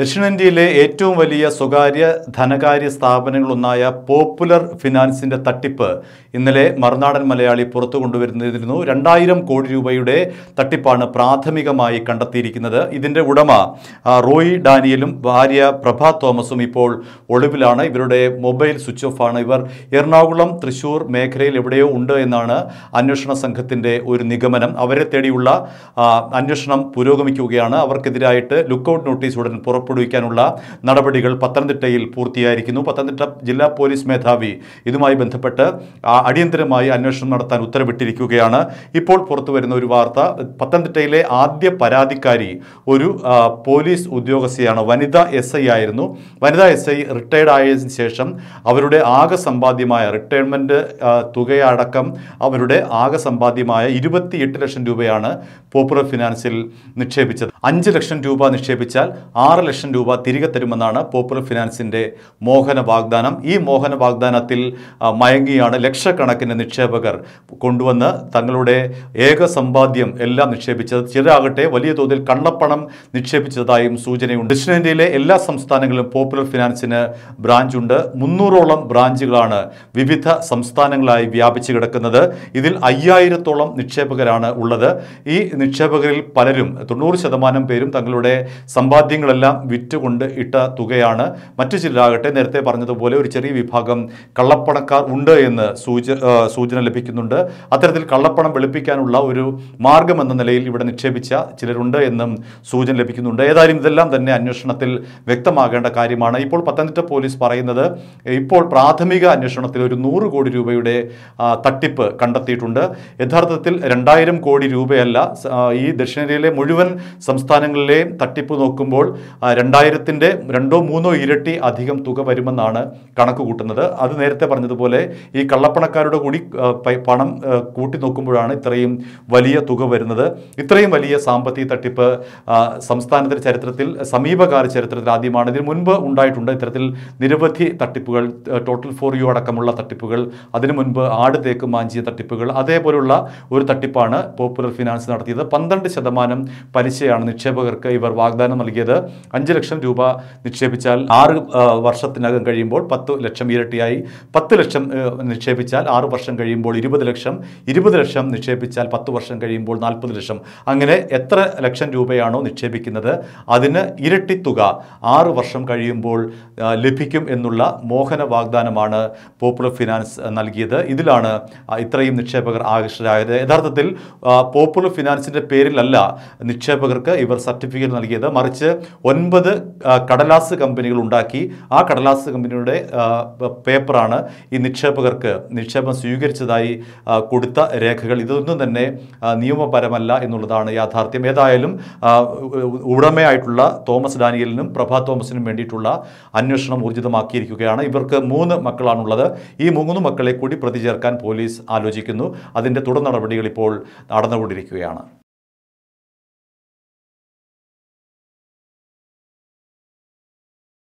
ദക്ഷിണേന്ത്യയിലെ ഏറ്റവും വലിയ സ്വകാര്യ ധനകാര്യ സ്ഥാപനങ്ങളൊന്നായ പോപ്പുലർ ഫിനാൻസിന്റെ തട്ടിപ്പ് ഇന്നലെ മറുനാടൻ മലയാളി പുറത്തു കൊണ്ടുവരുന്നതിരുന്നു രണ്ടായിരം കോടി രൂപയുടെ തട്ടിപ്പാണ് പ്രാഥമികമായി കണ്ടെത്തിയിരിക്കുന്നത് ഇതിന്റെ ഉടമ റോയി ഡാനിയലും ഭാര്യ പ്രഭ തോമസും ഇപ്പോൾ ഒളിവിലാണ് ഇവരുടെ മൊബൈൽ സ്വിച്ച് ഓഫ് ആണ് ഇവർ എറണാകുളം തൃശൂർ മേഖലയിൽ എവിടെയോ ഉണ്ട് എന്നാണ് അന്വേഷണ സംഘത്തിൻ്റെ ഒരു നിഗമനം അവരെ തേടിയുള്ള അന്വേഷണം പുരോഗമിക്കുകയാണ് അവർക്കെതിരായിട്ട് ലുക്കൗട്ട് നോട്ടീസ് ഉടൻ പുറ പുറപ്പെടുവിക്കാനുള്ള നടപടികൾ പത്തനംതിട്ടയിൽ പൂർത്തിയായിരിക്കുന്നു പത്തനംതിട്ട ജില്ലാ പോലീസ് മേധാവി ഇതുമായി ബന്ധപ്പെട്ട് അടിയന്തരമായി അന്വേഷണം നടത്താൻ ഉത്തരവിട്ടിരിക്കുകയാണ് ഇപ്പോൾ പുറത്തുവരുന്ന ഒരു വാർത്ത പത്തനംതിട്ടയിലെ ആദ്യ പരാതിക്കാരി ഒരു പോലീസ് ഉദ്യോഗസ്ഥയാണ് വനിത എസ് ഐ ആയിരുന്നു വനിതാ എസ് ഐ റിട്ടയർഡ് ആയതിനു ശേഷം അവരുടെ ആകെ സമ്പാദ്യമായ റിട്ടയർമെൻറ്റ് തുകയടക്കം അവരുടെ ആകെ സമ്പാദ്യമായ ഇരുപത്തിയെട്ട് ലക്ഷം രൂപയാണ് പോപ്പുലർ ഫിനാൻസിൽ നിക്ഷേപിച്ചത് അഞ്ച് ലക്ഷം രൂപ നിക്ഷേപിച്ചാൽ ആറ് ലക്ഷം രൂപ തിരികെ തരുമെന്നാണ് പോപ്പുലർ ഫിനാൻസിൻ്റെ മോഹന വാഗ്ദാനം ഈ മോഹന വാഗ്ദാനത്തിൽ മയങ്ങിയാണ് ലക്ഷക്കണക്കിന് നിക്ഷേപകർ കൊണ്ടുവന്ന് തങ്ങളുടെ ഏക സമ്പാദ്യം എല്ലാം നിക്ഷേപിച്ചത് ചിലരാകട്ടെ വലിയ തോതിൽ കണ്ണപ്പണം നിക്ഷേപിച്ചതായും സൂചനയുണ്ട് ദക്ഷിണേന്ത്യയിലെ എല്ലാ സംസ്ഥാനങ്ങളിലും പോപ്പുലർ ഫിനാൻസിന് ബ്രാഞ്ച് ഉണ്ട് മുന്നൂറോളം ബ്രാഞ്ചുകളാണ് വിവിധ സംസ്ഥാനങ്ങളായി വ്യാപിച്ചു കിടക്കുന്നത് ഇതിൽ അയ്യായിരത്തോളം നിക്ഷേപകരാണ് ഉള്ളത് ഈ നിക്ഷേപകരിൽ പലരും തൊണ്ണൂറ് ശതമാനം പേരും തങ്ങളുടെ സമ്പാദ്യങ്ങളെല്ലാം വിറ്റുകൊണ്ട് ഇട്ട തുകയാണ് മറ്റു ചിലരാകട്ടെ നേരത്തെ പറഞ്ഞതുപോലെ ഒരു ചെറിയ വിഭാഗം കള്ളപ്പണക്കാർ ഉണ്ട് എന്ന് സൂച സൂചന ലഭിക്കുന്നുണ്ട് അത്തരത്തിൽ കള്ളപ്പണം വെളുപ്പിക്കാനുള്ള ഒരു മാർഗമെന്ന എന്ന നിലയിൽ ഇവിടെ നിക്ഷേപിച്ച ചിലരുണ്ട് എന്നും സൂചന ലഭിക്കുന്നുണ്ട് ഏതായാലും ഇതെല്ലാം തന്നെ അന്വേഷണത്തിൽ വ്യക്തമാകേണ്ട കാര്യമാണ് ഇപ്പോൾ പത്തനംതിട്ട പോലീസ് പറയുന്നത് ഇപ്പോൾ പ്രാഥമിക അന്വേഷണത്തിൽ ഒരു നൂറ് കോടി രൂപയുടെ തട്ടിപ്പ് കണ്ടെത്തിയിട്ടുണ്ട് യഥാർത്ഥത്തിൽ രണ്ടായിരം കോടി രൂപയല്ല ഈ ദക്ഷിണേന്ത്യയിലെ മുഴുവൻ സംസ്ഥാനങ്ങളിലെയും തട്ടിപ്പ് നോക്കുമ്പോൾ രണ്ടായിരത്തിൻ്റെ രണ്ടോ മൂന്നോ ഇരട്ടി അധികം തുക വരുമെന്നാണ് കണക്ക് കൂട്ടുന്നത് അത് നേരത്തെ പറഞ്ഞതുപോലെ ഈ കള്ളപ്പണക്കാരുടെ കൂടി പണം കൂട്ടി നോക്കുമ്പോഴാണ് ഇത്രയും വലിയ തുക വരുന്നത് ഇത്രയും വലിയ സാമ്പത്തിക തട്ടിപ്പ് സംസ്ഥാനത്തിൻ്റെ ചരിത്രത്തിൽ സമീപകാല ചരിത്രത്തിൽ ആദ്യമാണ് ഇതിന് മുൻപ് ഉണ്ടായിട്ടുണ്ട് ഇത്തരത്തിൽ നിരവധി തട്ടിപ്പുകൾ ടോട്ടൽ ഫോർ യു അടക്കമുള്ള തട്ടിപ്പുകൾ അതിനു മുൻപ് ആട് തേക്ക് മാഞ്ചിയ തട്ടിപ്പുകൾ അതേപോലുള്ള ഒരു തട്ടിപ്പാണ് പോപ്പുലർ ഫിനാൻസ് നടത്തിയത് പന്ത്രണ്ട് ശതമാനം പലിശയാണ് നിക്ഷേപകർക്ക് ഇവർ വാഗ്ദാനം നൽകിയത് അഞ്ച് ലക്ഷം രൂപ നിക്ഷേപിച്ചാൽ ആറ് വർഷത്തിനകം കഴിയുമ്പോൾ പത്ത് ലക്ഷം ഇരട്ടിയായി പത്ത് ലക്ഷം നിക്ഷേപിച്ചാൽ ആറ് വർഷം കഴിയുമ്പോൾ ഇരുപത് ലക്ഷം ഇരുപത് ലക്ഷം നിക്ഷേപിച്ചാൽ പത്ത് വർഷം കഴിയുമ്പോൾ നാൽപ്പത് ലക്ഷം അങ്ങനെ എത്ര ലക്ഷം രൂപയാണോ നിക്ഷേപിക്കുന്നത് അതിന് ഇരട്ടി തുക ആറ് വർഷം കഴിയുമ്പോൾ ലഭിക്കും എന്നുള്ള മോഹന വാഗ്ദാനമാണ് പോപ്പുലർ ഫിനാൻസ് നൽകിയത് ഇതിലാണ് ഇത്രയും നിക്ഷേപകർ ആകർഷകരായത് യഥാർത്ഥത്തിൽ പോപ്പുലർ ഫിനാൻസിൻ്റെ പേരിലല്ല നിക്ഷേപകർക്ക് ഇവർ സർട്ടിഫിക്കറ്റ് നൽകിയത് മറിച്ച് ഒൻപത് ഒൻപത് കടലാസ് കമ്പനികൾ ഉണ്ടാക്കി ആ കടലാസ് കമ്പനിയുടെ പേപ്പറാണ് ഈ നിക്ഷേപകർക്ക് നിക്ഷേപം സ്വീകരിച്ചതായി കൊടുത്ത രേഖകൾ ഇതൊന്നും തന്നെ നിയമപരമല്ല എന്നുള്ളതാണ് യാഥാർത്ഥ്യം ഏതായാലും ഉടമയായിട്ടുള്ള തോമസ് ഡാനിയലിനും പ്രഭാ തോമസിനും വേണ്ടിയിട്ടുള്ള അന്വേഷണം ഊർജിതമാക്കിയിരിക്കുകയാണ് ഇവർക്ക് മൂന്ന് മക്കളാണുള്ളത് ഈ മൂന്ന് മക്കളെ കൂടി പ്രതി ചേർക്കാൻ പോലീസ് ആലോചിക്കുന്നു അതിൻ്റെ തുടർ നടപടികൾ ഇപ്പോൾ നടന്നുകൊണ്ടിരിക്കുകയാണ്